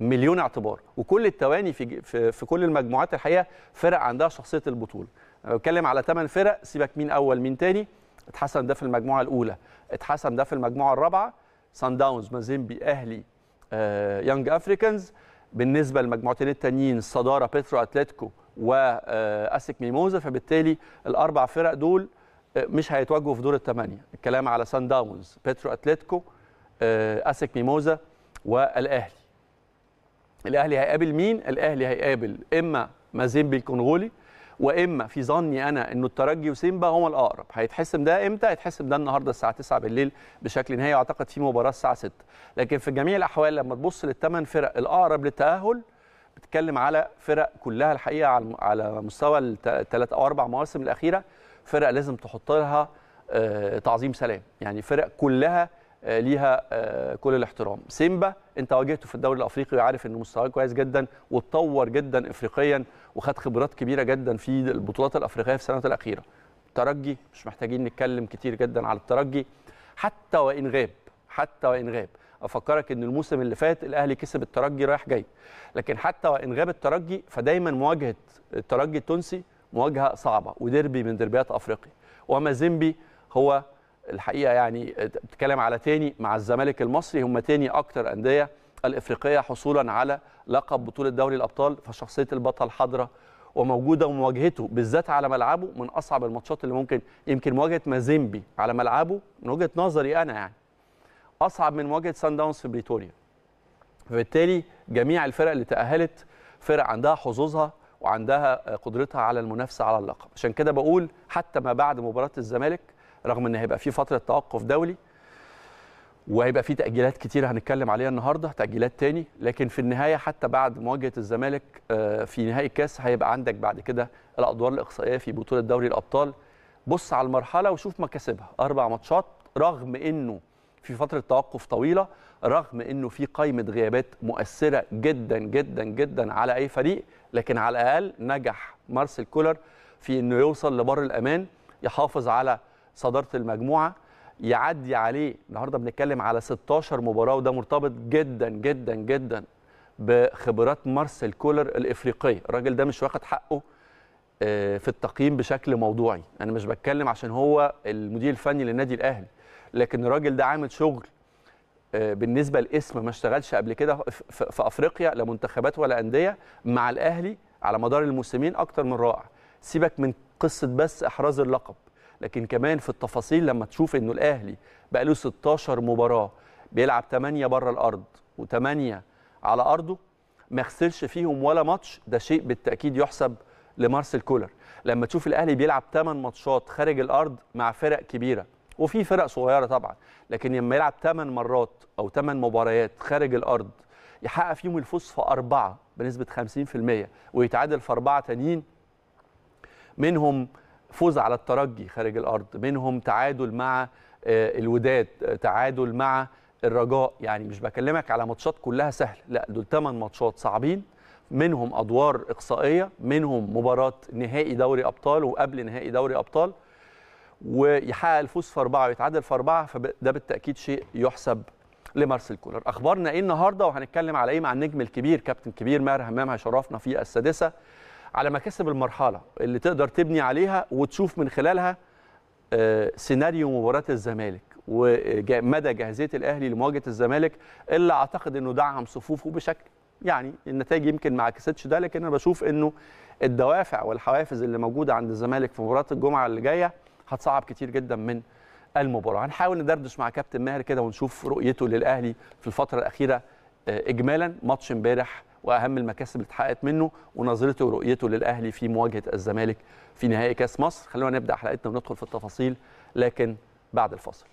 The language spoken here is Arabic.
مليون اعتبار وكل التواني في في, كل المجموعات الحقيقه فرق عندها شخصيه البطوله بتكلم على ثمان فرق سيبك مين اول مين تاني اتحسم ده في المجموعه الاولى اتحسم ده في المجموعه الرابعه سان داونز مازيمبي اهلي آه، يانج افريكانز بالنسبه للمجموعتين التانيين الصداره بيترو اتلتيكو واسك ميموزا فبالتالي الاربع فرق دول آه، مش هيتواجهوا في دور الثمانيه الكلام على سان داونز بيترو اتلتيكو اسك ميموزا والاهلي الاهلي هيقابل مين الاهلي هيقابل اما مازيمبي الكونغولي واما في ظني انا انه الترجي وسيمبا هما الاقرب هيتحسم ده امتى هيتحسم ده النهارده الساعه 9 بالليل بشكل نهائي واعتقد في مباراه الساعه 6 لكن في جميع الاحوال لما تبص للثمان فرق الاقرب للتاهل بتتكلم على فرق كلها الحقيقه على على مستوى الثلاث او اربع مواسم الاخيره فرق لازم تحط لها آه، تعظيم سلام يعني فرق كلها آه، ليها آه، كل الاحترام سيمبا انت واجهته في الدوري الافريقي وعارف ان مستواه كويس جدا واتطور جدا افريقيا وخد خبرات كبيره جدا في البطولات الافريقيه في السنوات الاخيره ترجي مش محتاجين نتكلم كتير جدا على الترجي حتى وان غاب حتى وان غاب افكرك ان الموسم اللي فات الاهلي كسب الترجي رايح جاي لكن حتى وان غاب الترجي فدايما مواجهه الترجي التونسي مواجهه صعبه وديربي من دربيات افريقيا ومازيمبي هو الحقيقه يعني بتتكلم آه، على تاني مع الزمالك المصري هم تاني اكتر انديه الافريقيه حصولا على لقب بطوله دوري الابطال فشخصيه البطل حاضره وموجوده ومواجهته بالذات على ملعبه من اصعب الماتشات اللي ممكن يمكن مواجهه مازيمبي على ملعبه من وجهه نظري انا يعني اصعب من مواجهه سان داونز في بريتوريا فبالتالي جميع الفرق اللي تاهلت فرق عندها حظوظها وعندها آه، قدرتها على المنافسه على اللقب عشان كده بقول حتى ما بعد مباراه الزمالك رغم ان هيبقى في فتره توقف دولي وهيبقى في تاجيلات كتير هنتكلم عليها النهارده تاجيلات تاني لكن في النهايه حتى بعد مواجهه الزمالك آه، في نهائي الكاس هيبقى عندك بعد كده الادوار الاقصائيه في بطوله دوري الابطال بص على المرحله وشوف مكاسبها اربع ماتشات رغم انه في فتره توقف طويله رغم انه في قائمه غيابات مؤثره جدا جدا جدا على اي فريق لكن على الاقل نجح مارسيل كولر في انه يوصل لبر الامان يحافظ على صداره المجموعه يعدي عليه النهارده بنتكلم على 16 مباراه وده مرتبط جدا جدا جدا بخبرات مارسيل كولر الافريقيه الراجل ده مش واخد حقه آه، في التقييم بشكل موضوعي انا مش بتكلم عشان هو المدير الفني للنادي الاهلي لكن الراجل ده عامل شغل آه، بالنسبه لاسم ما اشتغلش قبل كده في افريقيا لا منتخبات ولا انديه مع الاهلي على مدار الموسمين اكتر من رائع سيبك من قصه بس احراز اللقب لكن كمان في التفاصيل لما تشوف انه الاهلي بقى له 16 مباراه بيلعب 8 بره الارض و8 على ارضه ما خسرش فيهم ولا ماتش ده شيء بالتاكيد يحسب لمارسيل كولر لما تشوف الاهلي بيلعب 8 ماتشات خارج الارض مع فرق كبيره وفي فرق صغيره طبعا لكن لما يلعب 8 مرات او 8 مباريات خارج الارض يحقق فيهم الفوز في اربعه بنسبه 50% ويتعادل في اربعه تانيين منهم فوز على الترجي خارج الارض منهم تعادل مع آه، الوداد آه، تعادل مع الرجاء يعني مش بكلمك على ماتشات كلها سهله لا دول 8 ماتشات صعبين منهم ادوار اقصائيه منهم مباراه نهائي دوري ابطال وقبل نهائي دوري ابطال ويحقق الفوز في اربعه ويتعادل في اربعه فده بالتاكيد شيء يحسب لمارسيل كولر اخبارنا ايه النهارده وهنتكلم على ايه مع النجم الكبير كابتن كبير ماهر همام هيشرفنا في السادسه على مكاسب المرحله اللي تقدر تبني عليها وتشوف من خلالها آه، سيناريو مباراه الزمالك ومدى جاهزيه الاهلي لمواجهه الزمالك اللي اعتقد انه دعم صفوفه بشكل يعني النتائج يمكن ما عكستش ده لكن انا بشوف انه الدوافع والحوافز اللي موجوده عند الزمالك في مباراه الجمعه اللي جايه هتصعب كتير جدا من المباراه هنحاول ندردش مع كابتن ماهر كده ونشوف رؤيته للاهلي في الفتره الاخيره آه، اجمالا ماتش امبارح واهم المكاسب اللي اتحققت منه ونظرته ورؤيته للاهلي في مواجهه الزمالك في نهائي كاس مصر خلونا نبدا حلقتنا وندخل في التفاصيل لكن بعد الفاصل